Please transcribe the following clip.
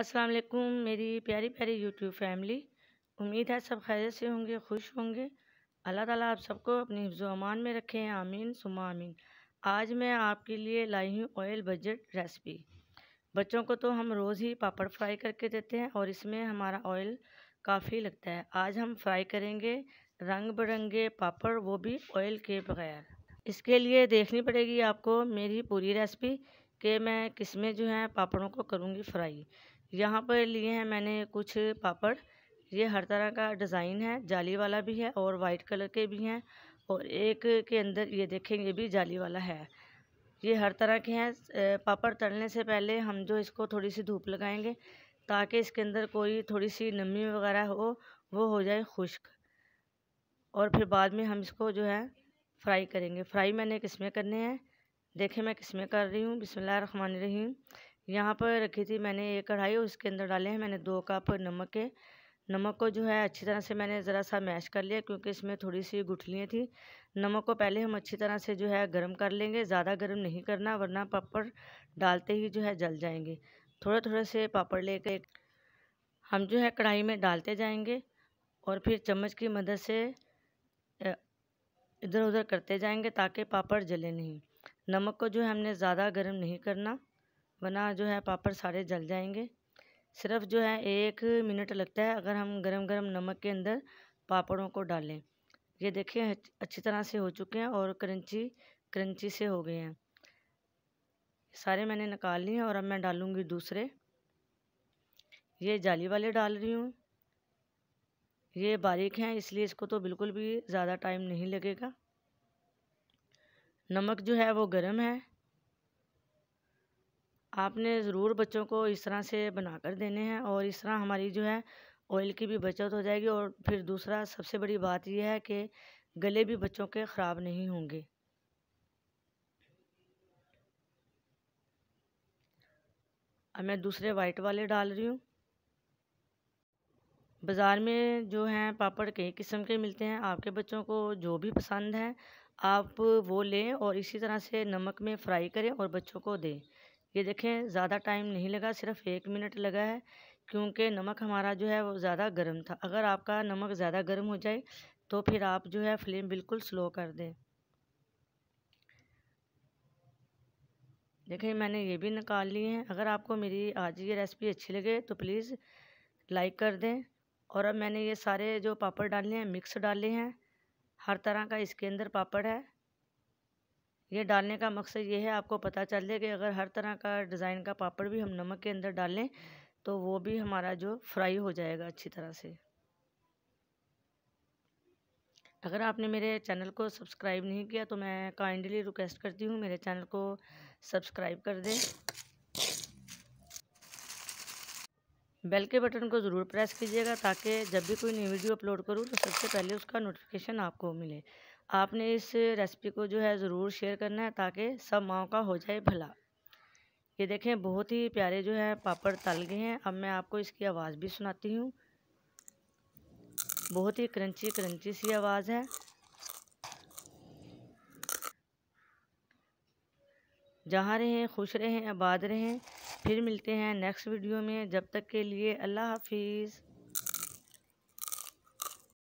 अस्सलाम वालेकुम मेरी प्यारी प्यारी यूट्यूब फैमिली उम्मीद है सब खैर से होंगे खुश होंगे अल्लाह ताला आप सबको अपनी हिफ्ज़ोमान में रखे हैं आमीन सुमा आमीन आज मैं आपके लिए लाई हूँ ऑयल बजट रेसिपी बच्चों को तो हम रोज़ ही पापड़ फ्राई करके देते हैं और इसमें हमारा ऑयल काफ़ी लगता है आज हम फ्राई करेंगे रंग बिरंगे पापड़ वो भी ऑयल के बगैर इसके लिए देखनी पड़ेगी आपको मेरी पूरी रेसिपी कि मैं किस में जो है पापड़ों को करूँगी फ्राई यहाँ पर लिए हैं मैंने कुछ पापड़ ये हर तरह का डिज़ाइन है जाली वाला भी है और वाइट कलर के भी हैं और एक के अंदर ये देखें ये भी जाली वाला है ये हर तरह के हैं पापड़ तलने से पहले हम जो इसको थोड़ी सी धूप लगाएंगे ताकि इसके अंदर कोई थोड़ी सी नमी वगैरह हो वो हो जाए खुश्क और फिर बाद में हम इसको जो है फ्राई करेंगे फ्राई मैंने किस में करने हैं देखें मैं किसमें कर रही हूँ बिसमीम यहाँ पर रखी थी मैंने ये कढ़ाई और उसके अंदर डाले हैं मैंने दो कप नमक के नमक को जो है अच्छी तरह से मैंने ज़रा सा मैश कर लिया क्योंकि इसमें थोड़ी सी गुठलियाँ थी नमक को पहले हम अच्छी तरह से जो है गर्म कर लेंगे ज़्यादा गर्म नहीं करना वरना पापड़ डालते ही जो है जल जाएंगे थोड़े थोड़े से पापड़ लेके हम जो है कढ़ाई में डालते जाएंगे और फिर चम्मच की मदद से इधर उधर करते जाएंगे ताकि पापड़ जले नहीं नमक को जो है हमने ज़्यादा गर्म नहीं करना वरना जो है पापड़ सारे जल जाएंगे सिर्फ जो है एक मिनट लगता है अगर हम गरम गरम नमक के अंदर पापड़ों को डालें ये देखिए अच्छी तरह से हो चुके हैं और क्रंची क्रंची से हो गए हैं सारे मैंने निकाल लिए और अब मैं डालूँगी दूसरे ये जाली वाले डाल रही हूँ ये बारीक हैं इसलिए इसको तो बिल्कुल भी ज़्यादा टाइम नहीं लगेगा नमक जो है वो गर्म है आपने ज़रूर बच्चों को इस तरह से बना कर देने हैं और इस तरह हमारी जो है ऑयल की भी बचत हो जाएगी और फिर दूसरा सबसे बड़ी बात यह है कि गले भी बच्चों के ख़राब नहीं होंगे अब मैं दूसरे वाइट वाले डाल रही हूँ बाज़ार में जो हैं पापड़ कई किस्म के मिलते हैं आपके बच्चों को जो भी पसंद है आप वो लें और इसी तरह से नमक में फ्राई करें और बच्चों को दें ये देखें ज़्यादा टाइम नहीं लगा सिर्फ एक मिनट लगा है क्योंकि नमक हमारा जो है वो ज़्यादा गर्म था अगर आपका नमक ज़्यादा गर्म हो जाए तो फिर आप जो है फ्लेम बिल्कुल स्लो कर दें देखें मैंने ये भी निकाल लिए हैं अगर आपको मेरी आज ये रेसिपी अच्छी लगे तो प्लीज़ लाइक कर दें और अब मैंने ये सारे जो पापड़ डाले हैं मिक्स डाले हैं हर तरह का इसके अंदर पापड़ है ये डालने का मकसद ये है आपको पता चल जाए कि अगर हर तरह का डिज़ाइन का पापड़ भी हम नमक के अंदर डालें तो वो भी हमारा जो फ्राई हो जाएगा अच्छी तरह से अगर आपने मेरे चैनल को सब्सक्राइब नहीं किया तो मैं काइंडली रिक्वेस्ट करती हूँ मेरे चैनल को सब्सक्राइब कर दें बेल के बटन को ज़रूर प्रेस कीजिएगा ताकि जब भी कोई नई वीडियो अपलोड करूँ तो सबसे पहले उसका नोटिफिकेशन आपको मिले आपने इस रेसिपी को जो है ज़रूर शेयर करना है ताकि सब माओ का हो जाए भला ये देखें बहुत ही प्यारे जो है पापड़ तल गए हैं अब मैं आपको इसकी आवाज़ भी सुनाती हूँ बहुत ही क्रंची क्रंची सी आवाज़ है जहाँ रहें खुश रहें आबाद रहें फिर मिलते हैं नेक्स्ट वीडियो में जब तक के लिए अल्लाह हाफिज़